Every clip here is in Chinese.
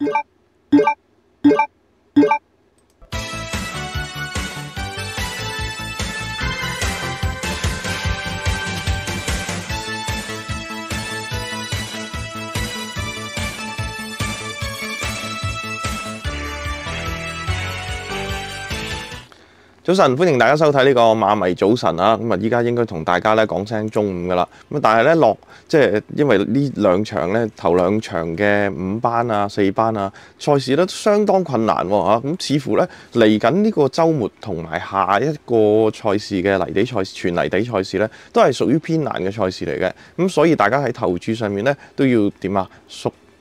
Yeah. 早晨，歡迎大家收睇呢個馬迷早晨啊！咁啊，依家應該同大家咧講聲中午噶啦。咁但系咧落即係因為呢兩場咧頭兩場嘅五班啊、四班啊賽事咧都相當困難嚇。咁似乎咧嚟緊呢個週末同埋下一個賽事嘅泥地賽全泥地賽事咧，都係屬於偏難嘅賽事嚟嘅。咁所以大家喺投注上面咧都要點啊縮。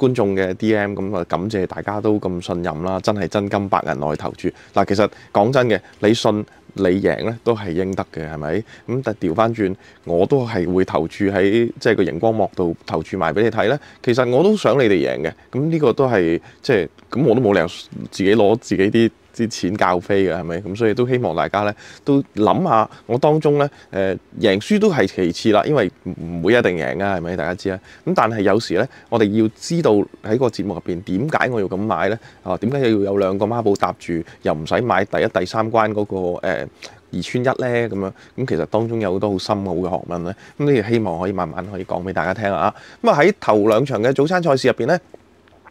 觀眾嘅 DM 咁啊，感謝大家都咁信任啦，真係真金白銀去投注。嗱，其實講真嘅，你信你贏咧，都係應得嘅，係咪？咁但調翻轉，我都係會投注喺即係個熒光幕度投注埋俾你睇咧。其實我都想你哋贏嘅，咁呢個都係即係咁，我都冇理由自己攞自己啲。啲錢教飛嘅係咪？咁所以都希望大家咧都諗下，我當中咧誒贏輸都係其次啦，因為唔會一定贏啊，係咪？大家知啦。咁但係有時咧，我哋要知道喺個節目入邊點解我要咁買咧？啊，點解要有兩個孖寶搭住，又唔使買第一、第三關嗰個二穿一咧？咁樣咁其實當中有好多好深奧嘅學問咧。咁亦希望可以慢慢可以講俾大家聽啊。咁啊喺頭兩場嘅早餐賽事入邊咧。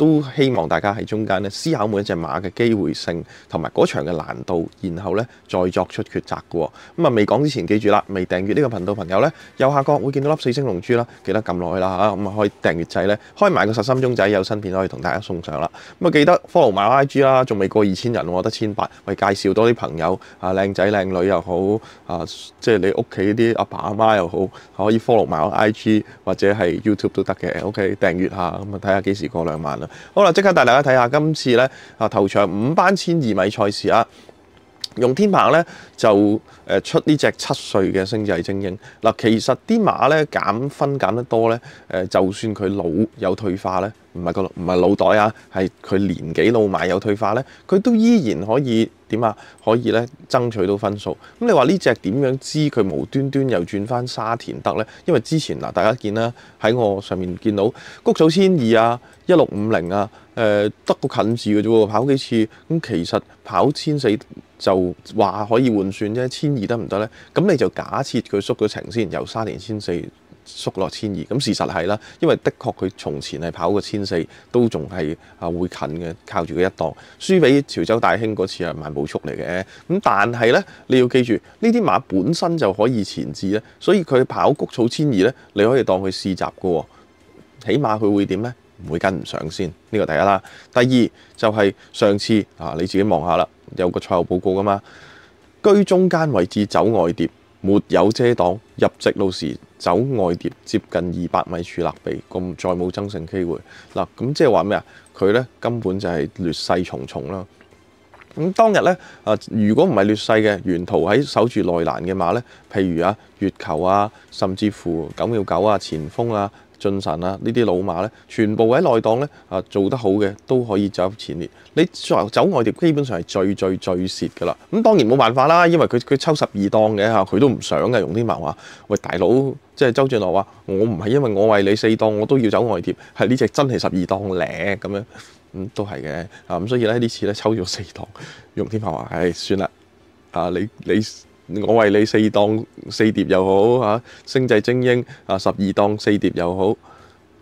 都希望大家喺中間咧思考每一隻馬嘅機會性同埋嗰場嘅難度，然後咧再作出抉擇嘅。咁啊，未講之前記住啦，未訂閱呢個頻道朋友咧，右下角會見到粒四星龍珠啦，記得撳落去啦嚇，咁啊可以訂閱制咧，開埋個實心鐘仔，有新片可以同大家送上啦。咁啊，記得 follow 埋我 IG 啦，仲未過二千人我得千八，喂，介紹多啲朋友啊，靚仔靚女又好啊，即係你屋企啲阿爸阿媽又好，可以 follow 埋我 IG 或者係 YouTube 都得嘅。OK，訂閱下，咁啊睇下幾時過兩萬啦。好啦，即刻帶大家睇下今次咧啊頭場五班千二米賽事啊！用天棚咧就誒出呢只七歲嘅星際精英嗱，其實啲馬咧減分減得多咧，誒就算佢老有退化咧，唔係個唔係腦袋啊，係佢年紀老埋有退化咧，佢都依然可以點啊可以咧爭取到分數。咁你話呢只點樣知佢無端端又轉翻沙田得咧？因為之前嗱，大家見啦喺我上面見到谷草千二啊，一六五零啊。誒得個近字嘅啫喎，跑幾次咁其實跑千四就話可以換算啫，千二得唔得咧？咁你就假設佢縮咗程先，由沙年千四縮落千二，咁事實係啦，因為的確佢從前係跑過千四，都仲係啊會近嘅，靠住佢一檔。輸俾潮州大興嗰次係慢步速嚟嘅，咁但係咧你要記住，呢啲馬本身就可以前置咧，所以佢跑谷草千二咧，你可以當佢試閘嘅喎，起碼佢會點咧？唔會跟唔上先，呢個第一啦。第二就係上次啊，你自己望下啦，有個賽後報告噶嘛。居中間位置走外碟，沒有遮擋，入直路時走外碟，接近二百米處立避，咁再冇增勝機會。嗱，咁即係話咩啊？佢咧根本就係劣勢重重啦。咁當日呢，啊，如果唔係劣勢嘅，沿途喺守住內欄嘅馬呢，譬如啊月球啊，甚至乎九秒九啊，前鋒啊。進神啊！呢啲老马咧，全部喺内档咧啊做得好嘅都可以走前列。你在走外碟基本上系最最最蚀噶啦。咁当然冇办法啦，因为佢佢抽十二档嘅吓，佢都唔想嘅。容天华话：喂，大佬，即系周俊乐话，我唔系因为我为你四档，我都要走外碟，系呢只真系十二档咧咁样。咁都系嘅啊，咁所以咧呢次咧抽咗四档，容天华话：唉，算啦，啊你你。我為你四檔四碟又好嚇，《星際精英》啊十二檔四碟又好。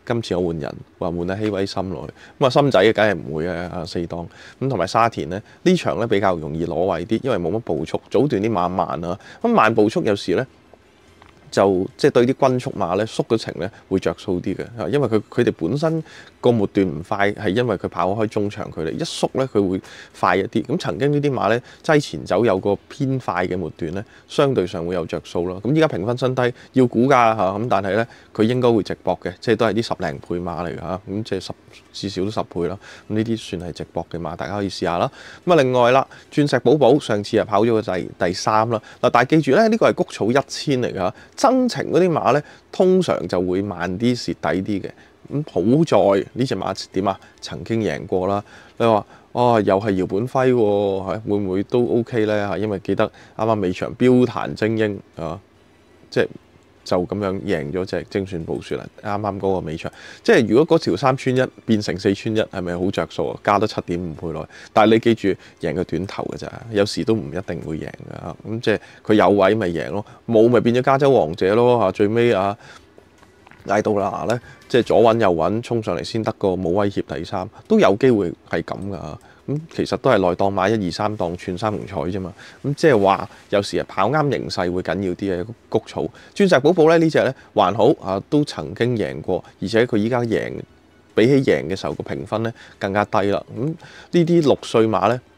今次我換人，話換阿希偉森來。咁啊，心仔嘅梗係唔會嘅啊四檔。咁同埋沙田咧，呢場咧比較容易攞位啲，因為冇乜步速，早段啲慢慢啊。咁慢步速有時咧，就即係對啲均速馬咧縮咗程咧會着數啲嘅，因為佢佢哋本身。個末段唔快係因為佢跑開中長距離，一縮咧佢會快一啲。咁曾經呢啲馬咧擠前走有個偏快嘅末段咧，相對上會有着數咯。咁依家評分新低，要估價嚇。咁但係咧佢應該會直博嘅，即係都係啲十零倍馬嚟㗎嚇。咁即係十至少都十倍啦。咁呢啲算係直博嘅馬，大家可以試下啦。咁啊，另外啦，鑽石寶寶上次啊跑咗個第第三啦。嗱，但係記住咧，呢個係谷草一千嚟㗎。真情嗰啲馬咧，通常就會慢啲蝕底啲嘅。咁好在呢只馬點啊？曾經贏過啦。你話哦，又係姚本輝喎，嚇會唔會都 OK 咧？因為記得啱啱尾場標壇精英啊，即係就咁樣贏咗只精選暴雪啦。啱啱嗰個尾場，即係如果嗰條三穿一變成四穿一，係咪好着數啊？加多七點五倍內。但你記住，贏個短頭嘅咋，有時都唔一定會贏㗎。咁即係佢有位咪贏咯，冇咪變咗加州王者咯最尾啊！捱到啦！咧即係左揾右揾，衝上嚟先得個冇威脅第三，都有機會係咁噶。咁其實都係內檔馬一二三檔串三紅彩啫嘛。咁即係話有時啊跑啱形勢會緊要啲嘅谷草。鑽石寶寶咧呢只咧還好啊，都曾經贏過，而且佢依家贏比起贏嘅時候個評分咧更加低啦。咁呢啲六歲馬咧。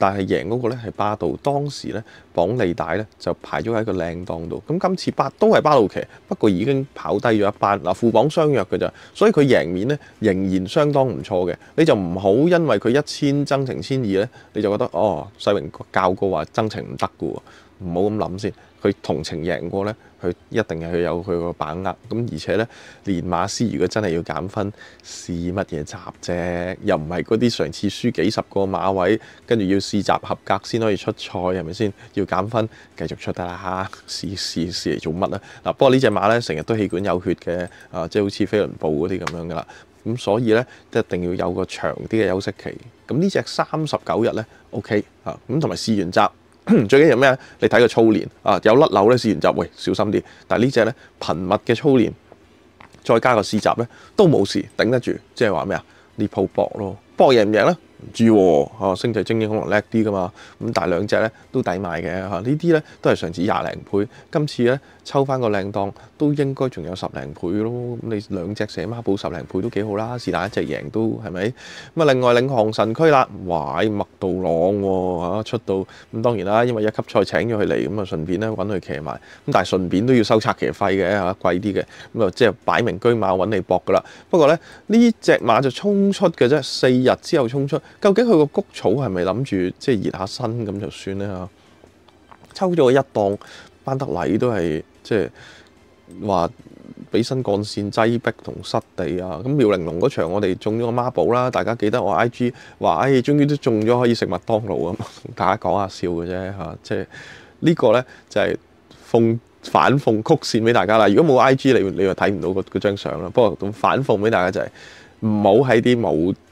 但係贏嗰個咧係巴道，當時咧綁利帶咧就排咗喺個靚檔度。咁今次巴都係巴道騎，不過已經跑低咗一班嗱，副綁相約嘅咋，所以佢贏面咧仍然相當唔錯嘅。你就唔好因為佢一千增程千二咧，你就覺得哦世榮教過話增程唔得嘅喎，唔好咁諗先。佢同情贏過咧。佢一定係佢有佢個把握，咁而且咧，連馬師如果真係要減分，試乜嘢集啫？又唔係嗰啲上次輸幾十個馬位，跟住要試集合格先可以出賽，係咪先？要減分繼續出得啦 嚇，試試試嚟做乜咧？嗱，不過呢只馬咧，成日都氣管有血嘅，啊，即係好似飛輪布嗰啲咁樣噶啦，咁所以咧，一定要有個長啲嘅休息期。咁呢只三十九日咧，OK 啊，咁同埋試完集。最紧要咩啊？你睇个操练啊，有甩楼咧试完集喂小心啲。但系呢只咧频密嘅操练，再加个试集咧都冇事，顶得住。即系话咩啊？呢铺搏咯，搏赢唔赢咧唔知喎。星际精英可能叻啲噶嘛。咁但系两只咧都抵买嘅吓，呢啲咧都系上次廿零倍。今次咧抽翻个靓档。都應該仲有十零倍咯，咁你兩隻寫孖寶十零倍都幾好啦，是但一隻贏都係咪？咁啊，另外領航神區啦，懷麥杜朗喎出到，咁當然啦，因為一級賽請咗佢嚟，咁啊順便咧揾佢騎埋，咁但係順便都要收策騎費嘅嚇，貴啲嘅，咁啊即係擺明居馬揾你搏噶啦。不過咧呢只馬就衝出嘅啫，四日之後衝出，究竟佢個谷草係咪諗住即係熱下身咁就算咧抽咗一檔，班得禮都係即係。話俾新幹線擠迫同失地啊！咁妙玲龍嗰場，我哋中咗個孖寶啦，大家記得我 I G 話，哎，終於都中咗可以食麥當勞咁，大家講下笑嘅啫嚇，即係呢個咧就係奉反奉曲線俾大家啦。如果冇 I G，你你又睇唔到嗰張相啦。不過咁反奉俾大家就係唔好喺啲冇。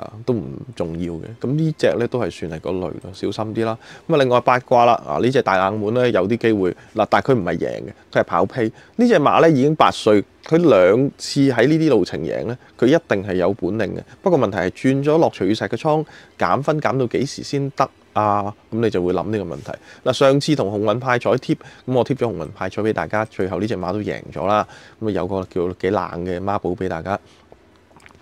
啊，都唔重要嘅。咁呢只咧都係算係嗰類咯，小心啲啦。咁啊，另外八卦啦，啊呢只大冷門咧有啲機會嗱，但係佢唔係贏嘅，佢係跑批。呢只馬咧已經八歲，佢兩次喺呢啲路程贏咧，佢一定係有本領嘅。不過問題係轉咗落徐雨石嘅倉，減分減到幾時先得啊？咁你就會諗呢個問題。嗱，上次同紅運派彩貼，咁我貼咗紅運派彩俾大家，最後呢只馬都贏咗啦。咁啊有個叫幾冷嘅孖寶俾大家。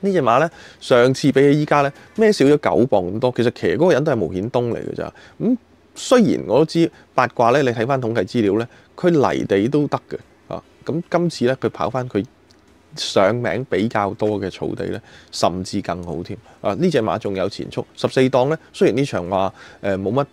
呢只馬咧，上次比起依家咧，咩少咗九磅咁多。其實騎嗰個人都係毛顯東嚟嘅咋。咁雖然我都知八卦咧，你睇翻統計資料咧，佢泥地都得嘅啊。咁今次咧，佢跑翻佢上名比較多嘅草地咧，甚至更好添啊。呢只馬仲有前速十四檔咧。雖然呢場話誒冇乜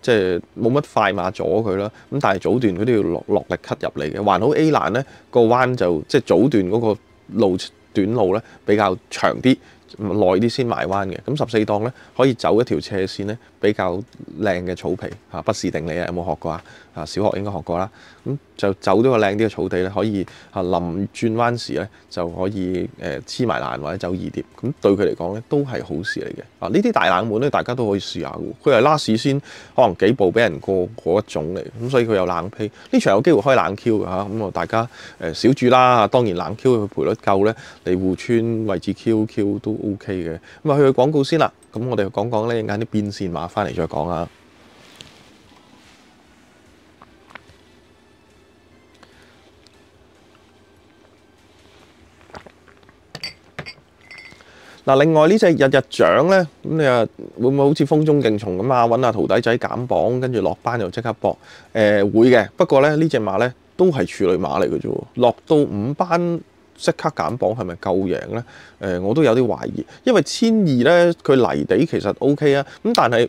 即係冇乜快馬阻佢啦，咁但係早段佢都要落落力吸入嚟嘅。還好 A 欄咧個彎就即係早段嗰個路。短路咧比較長啲、耐啲先埋彎嘅，咁十四檔咧可以走一條斜線咧比較靚嘅草皮嚇，不是定理啊？有冇學過啊？啊，小學應該學過啦，咁就走咗個靚啲嘅草地咧，可以啊臨轉彎時咧就可以誒黐埋欄或者走二疊，咁對佢嚟講咧都係好事嚟嘅。啊，呢啲大冷門咧，大家都可以試下嘅。佢係拉屎先，可能幾步俾人過嗰一種嚟，咁所以佢有冷批呢場有機會開冷 Q 嘅嚇，咁啊大家誒少注啦。當然冷 Q 佢賠率夠咧，嚟互村位置 QQ 都 OK 嘅。咁啊去廣告先啦，咁我哋講講咧 間啲變線馬翻嚟再講啊。嗱，另外呢只日日漲咧，咁你啊會唔會好似風中勁松咁啊？揾下徒弟仔減磅，跟住落班又即刻搏？誒會嘅，不過咧呢只馬咧都係處女馬嚟嘅啫。落到五班即刻減磅，係咪夠贏咧？誒，我都有啲懷疑，因為千二咧佢泥地其實 O K 啊，咁但係。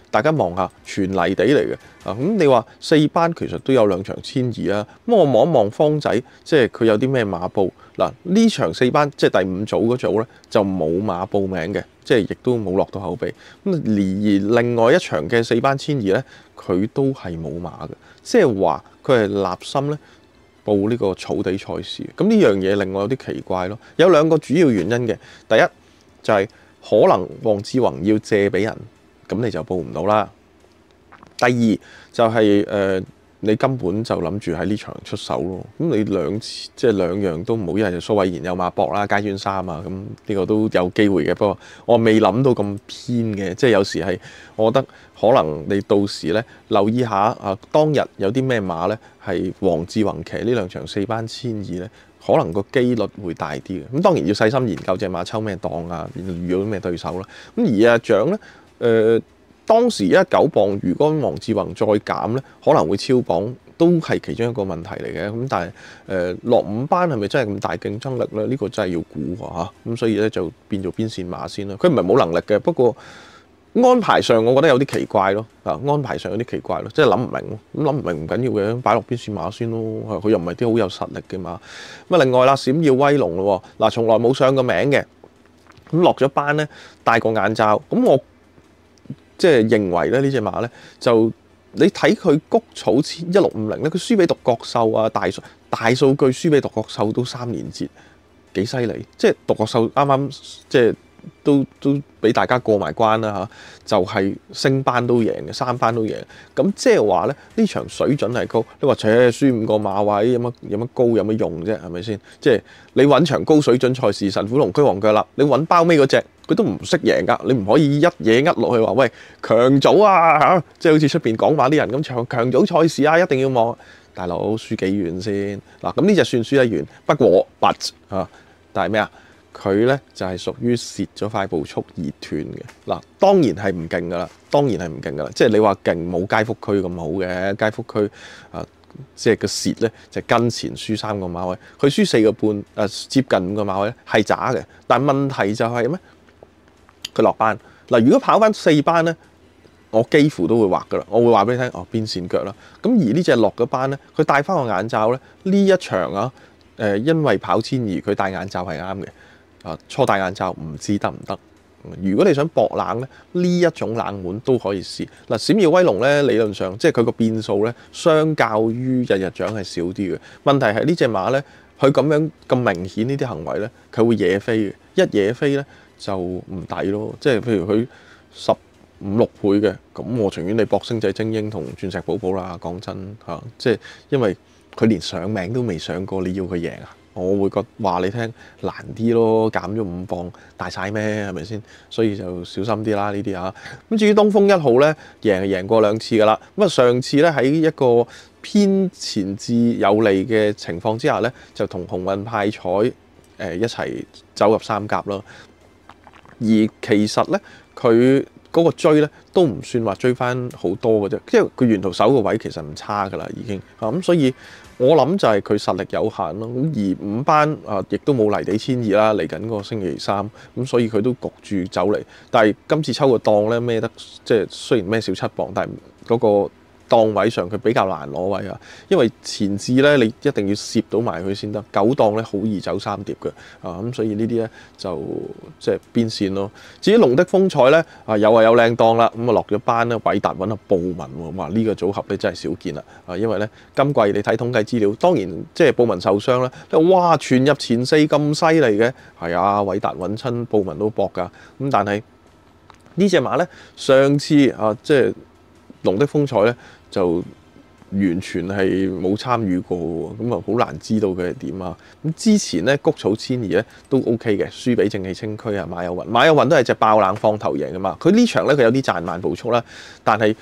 大家望下，全泥地嚟嘅啊！咁你話四班其實都有兩場千二啊。咁我望一望方仔，即係佢有啲咩馬報嗱？呢場四班即係第五組嗰組咧，就冇馬報名嘅，即係亦都冇落到後備。咁而另外一場嘅四班千二咧，佢都係冇馬嘅，即係話佢係立心咧報呢個草地賽事。咁呢樣嘢令我有啲奇怪咯。有兩個主要原因嘅，第一就係可能黃志宏要借俾人。咁你就報唔到啦。第二就係誒，你根本就諗住喺呢場出手咯。咁你兩即係兩樣都唔好，一係蘇偉賢有馬搏啦，街磚三啊咁呢個都有機會嘅。不過我未諗到咁偏嘅，即係有時係我覺得可能你到時咧留意下啊，當日有啲咩馬咧係黃志宏騎呢兩場四班千二咧，可能個機率會大啲嘅。咁當然要細心研究只馬抽咩檔啊，遇到咩對手啦。咁而啊獎咧。誒當時一九磅，如果黃志宏再減咧，可能會超磅，都係其中一個問題嚟嘅。咁但係誒落五班係咪真係咁大競爭力咧？呢個真係要估嚇咁，所以咧就變做邊線馬先啦。佢唔係冇能力嘅，不過安排上我覺得有啲奇怪咯啊！安排上有啲奇怪咯，即係諗唔明咁諗唔明唔緊要嘅，擺落邊線馬先咯。佢又唔係啲好有實力嘅馬。咁啊，另外啦，閃耀威龍嗱從來冇上過名嘅咁落咗班咧，戴個眼罩咁我。即係認為咧，呢只馬咧就你睇佢谷草一六五零咧，佢輸俾獨角獸啊，大數大數據輸俾獨角獸都三年節幾犀利，即係獨角獸啱啱即係都都俾大家過埋關啦嚇，就係升班都贏嘅，三班都贏。咁即係話咧，呢場水準係高，你話扯輸五個馬位有乜有乜高有乜用啫？係咪先？即係你揾場高水準賽事神虎龍驅王腳啦，你揾包尾嗰只。佢都唔識贏㗎，你唔可以一嘢呃落去話喂強組啊嚇，即係好似出邊講話啲人咁強強組賽事啊，一定要望大佬輸幾遠先嗱。咁呢只算輸得遠，不過 but 嚇，但係咩啊？佢咧就係屬於蝕咗塊步速而斷嘅嗱。當然係唔勁㗎啦，當然係唔勁㗎啦。即係你話勁冇街福區咁好嘅街福區啊，即係個蝕咧就跟前輸三個馬位，佢輸四個半啊，接近五個馬位咧係渣嘅。但問題就係咩？佢落班嗱，如果跑翻四班咧，我幾乎都會畫噶啦，我會話俾你聽，哦邊線腳啦。咁而呢只落嘅班咧，佢戴翻個眼罩咧，呢一場啊，誒因為跑千二，佢戴眼罩係啱嘅。啊，初戴眼罩唔知得唔得？如果你想搏冷咧，呢一種冷門都可以試。嗱，閃耀威龍咧，理論上即係佢個變數咧，相較於日日獎係少啲嘅。問題係呢只馬咧，佢咁樣咁明顯呢啲行為咧，佢會惹飛嘅，一惹飛咧。就唔抵咯，即係譬如佢十五六倍嘅，咁我情願你博《星仔精英》同《鑽石寶寶》啦。講真嚇，即係因為佢連上名都未上過，你要佢贏啊？我會覺話你聽難啲咯，減咗五磅大晒咩？係咪先？所以就小心啲啦。呢啲嚇咁至於東風一號咧，贏贏過兩次噶啦。咁啊，上次咧喺一個偏前置有利嘅情況之下咧，就同紅運派彩誒一齊走入三甲咯。而其實咧，佢嗰個追咧都唔算話追翻好多嘅啫，即係佢沿途手個位其實唔差噶啦，已經啊咁，所以我諗就係佢實力有限咯。咁而五班啊，亦都冇泥地千二啦，嚟緊嗰個星期三，咁所以佢都焗住走嚟。但係今次抽個檔咧，咩得即係雖然咩少七磅，但係嗰個。檔位上佢比較難攞位啊，因為前置咧你一定要攝到埋佢先得，九檔咧好易走三碟嘅啊，咁所以呢啲咧就即係邊線咯。至於龍的風采咧啊，有啊有靚檔啦，咁啊落咗班咧，偉達揾阿布文喎，哇呢個組合咧真係少見啦啊，因為咧今季你睇統計資料，當然即係布文受傷啦，哇串入前四咁犀利嘅係啊偉達揾親布文都搏㗎，咁但係呢只馬咧上次啊即係龍的風采咧。就完全係冇參與過喎，咁啊好難知道佢係點啊！咁之前咧，谷草千兒咧都 O K 嘅，輸俾正氣清區啊，馬有雲，馬有雲都係只爆冷放頭贏噶嘛。佢呢場咧佢有啲賺慢步速啦，但係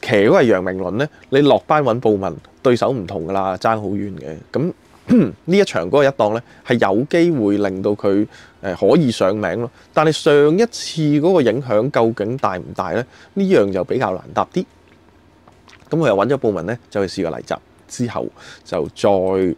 騎嗰個楊明倫咧，你落班揾布文對手唔同噶啦，爭好遠嘅。咁 呢一場嗰個一檔咧係有機會令到佢誒可以上名咯。但係上一次嗰個影響究竟大唔大咧？呢樣就比較難答啲。咁佢又揾咗部門咧，就去試個嚟集，之後就再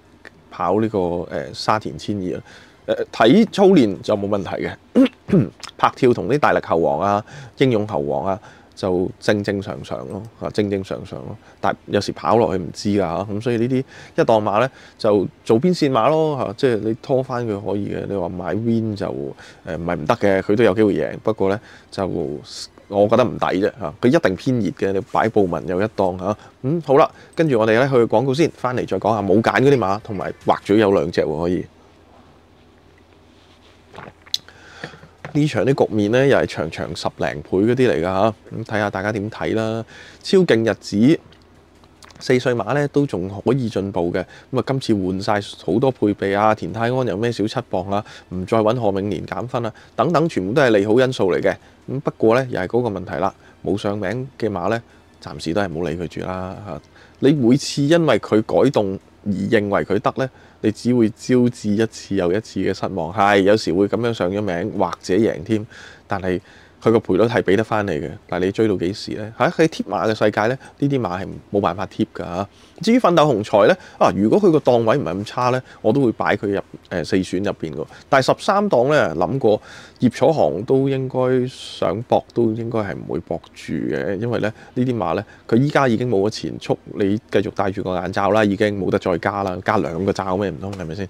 跑呢個誒沙田千二啊！誒睇操練就冇問題嘅，拍跳同啲大力猴王啊、英勇猴王啊，就正正常常咯，啊正正常常咯。但有時跑落去唔知㗎嚇，咁所以呢啲一檔馬咧就做邊線馬咯，嚇即係你拖翻佢可以嘅。你話買 win 就誒唔係唔得嘅，佢都有機會贏，不過咧就～我覺得唔抵啫嚇，佢一定偏熱嘅。你擺布紋又一檔嚇，嗯好啦，跟住我哋咧去廣告先，翻嚟再講下冇揀嗰啲碼，同埋畫咗有兩隻喎可以。呢場啲局面咧又係長長十零倍嗰啲嚟㗎嚇，咁睇下大家點睇啦，超勁日子。四歲馬咧都仲可以進步嘅，咁啊今次換晒好多配備啊，田泰安又咩小七磅啊，唔再揾何永年減分啊，等等全部都係利好因素嚟嘅。咁不過咧又係嗰個問題啦，冇上名嘅馬咧，暫時都係冇理佢住啦你每次因為佢改動而認為佢得咧，你只會招致一次又一次嘅失望。係有時會咁樣上咗名或者贏添，但係。佢個賠率係俾得翻你嘅，但你追到幾時咧喺貼馬嘅世界咧，呢啲馬係冇辦法貼㗎嚇。至於奮鬥紅財咧啊，如果佢個檔位唔係咁差咧，我都會擺佢入誒四選入邊㗎。但係十三檔咧，諗過葉楚航都應該想搏，都應該係唔會搏住嘅，因為咧呢啲馬咧佢依家已經冇咗前速，你繼續戴住個眼罩啦，已經冇得再加啦，加兩個罩咩唔通係咪先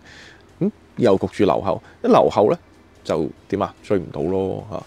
咁又焗住留後，一留後咧就點啊追唔到咯嚇。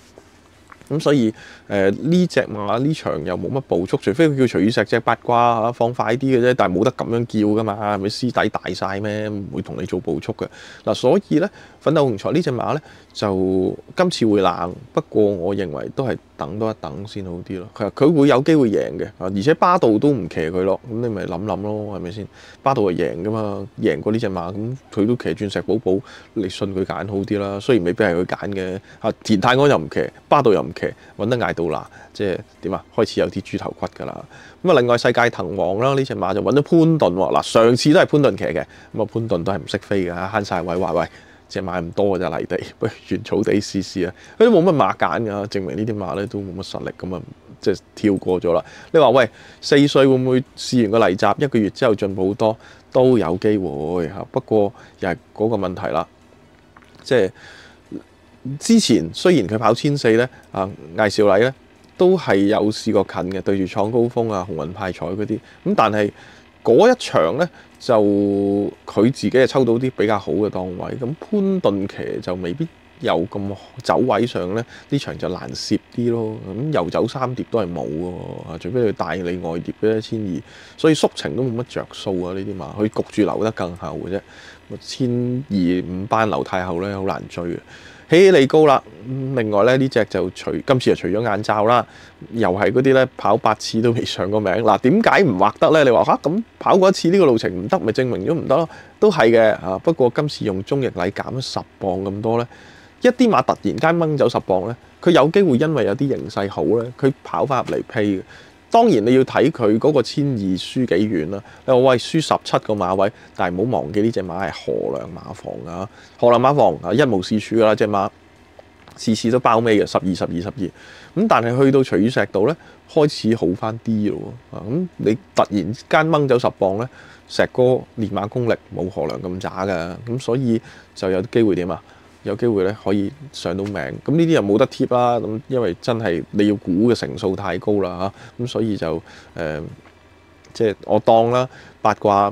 咁所以誒呢只馬呢場又冇乜步速，除非佢叫徐雨石只八卦放快啲嘅啫，但係冇得咁樣叫噶嘛，係咪師弟大晒咩？唔會同你做步速嘅嗱，所以咧奮鬥紅才呢只馬咧就今次會冷，不過我認為都係等多一等先好啲咯。係佢會有機會贏嘅，啊而且巴度都唔騎佢咯，咁你咪諗諗咯，係咪先？巴度係贏噶嘛，贏過呢只馬，咁佢都騎鑽石寶寶，你信佢揀好啲啦。雖然未必係佢揀嘅，啊田泰安又唔騎，巴度又唔。揾得捱到難，即係點啊？開始有啲豬頭骨㗎啦。咁啊，另外世界騰王啦，呢只馬就揾到潘頓喎。嗱，上次都係潘頓騎嘅，咁啊潘頓都係唔識飛㗎，慳晒位。喂喂，只係買唔多咋泥地，喂 原草地試試啊。佢都冇乜馬揀㗎，證明呢啲馬咧都冇乜實力。咁啊，即係跳過咗啦。你話喂四歲會唔會試完個泥集一個月之後進步好多都有機會不過又係嗰個問題啦，即係。之前雖然佢跑千四咧，啊魏少禮咧都係有試過近嘅，對住創高峰啊、紅雲派彩嗰啲咁，但係嗰一場咧就佢自己係抽到啲比較好嘅檔位，咁潘頓騎就未必有咁走位上咧，呢場就難涉啲咯。咁遊走三碟都係冇喎，除非你大你外碟嘅一千二，所以速情都冇乜着數啊！呢啲嘛，佢焗住留得更厚嘅啫，千二五班留太后咧好難追嘅。起起你高啦，另外咧呢只就除今次就除咗眼罩啦，又係嗰啲咧跑八次都未上個名。嗱，點解唔畫得咧？你話嚇咁跑過一次呢個路程唔得，咪證明咗唔得咯？都係嘅啊、不過今次用中日禮減咗十磅咁多咧，一啲馬突然間掹走十磅咧，佢有機會因為有啲形勢好咧，佢跑翻入嚟批。當然你要睇佢嗰個千二輸幾遠啦。你話喂輸十七個馬位，但系唔好忘記呢只馬係河梁馬房啊，河梁馬房啊一無是處噶啦，只馬次次都包尾嘅十二十二十二咁。但係去到錘石度咧開始好翻啲咯啊！咁你突然間掹走十磅咧，石哥練馬功力冇河梁咁渣噶，咁所以就有機會點啊？有機會咧可以上到名，咁呢啲又冇得貼啦，咁因為真係你要估嘅成數太高啦嚇，咁所以就誒即係我當啦，八卦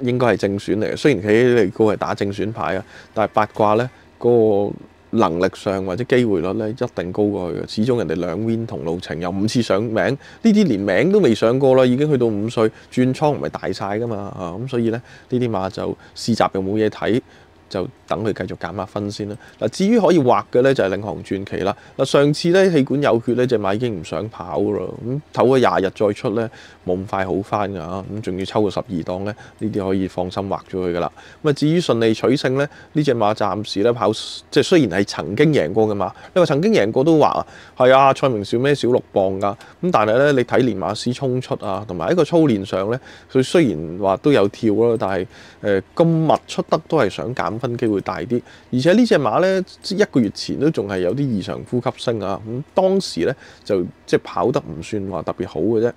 應該係正選嚟嘅。雖然佢嚟高係打正選牌啊，但係八卦咧嗰個能力上或者機會率咧一定高過去嘅。始終人哋兩 win 同路程有五次上名，呢啲連名都未上過啦，已經去到五歲轉倉唔係大晒噶嘛啊咁，所以咧呢啲馬就試習又冇嘢睇。就等佢繼續減下分先啦。嗱，至於可以畫嘅咧就係領航傳奇啦。嗱，上次咧氣管有血咧只馬已經唔想跑啦。咁唞咗廿日再出咧冇咁快好翻㗎咁仲要抽個十二檔咧，呢啲可以放心畫咗佢㗎啦。咁啊，至於順利取勝咧，呢只馬暫時咧跑即雖然係曾經贏過㗎嘛。你話曾經贏過都話係啊，蔡明少咩小六磅㗎。咁但係咧你睇連馬師衝出啊，同埋喺個操練上咧，佢雖然話都有跳啦，但係誒咁密出得都係想減。分機會大啲，而且呢只馬咧，一個月前都仲係有啲異常呼吸聲啊！咁當時咧就即係跑得唔算話特別好嘅啫。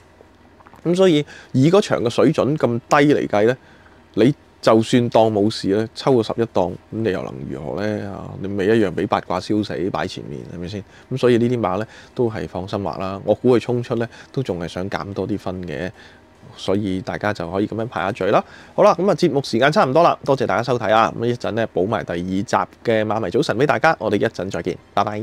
咁所以以嗰場嘅水準咁低嚟計咧，你就算當冇事咧，抽個十一檔，咁你又能如何咧？啊，你咪一樣俾八卦燒死擺前面係咪先？咁所以呢啲馬咧都係放心畫啦。我估佢衝出咧都仲係想減多啲分嘅。所以大家就可以咁樣排下序啦。好啦，咁啊節目時間差唔多啦，多謝大家收睇啊！咁一陣咧，補埋第二集嘅《馬迷早晨》俾大家，我哋一陣再見，拜拜。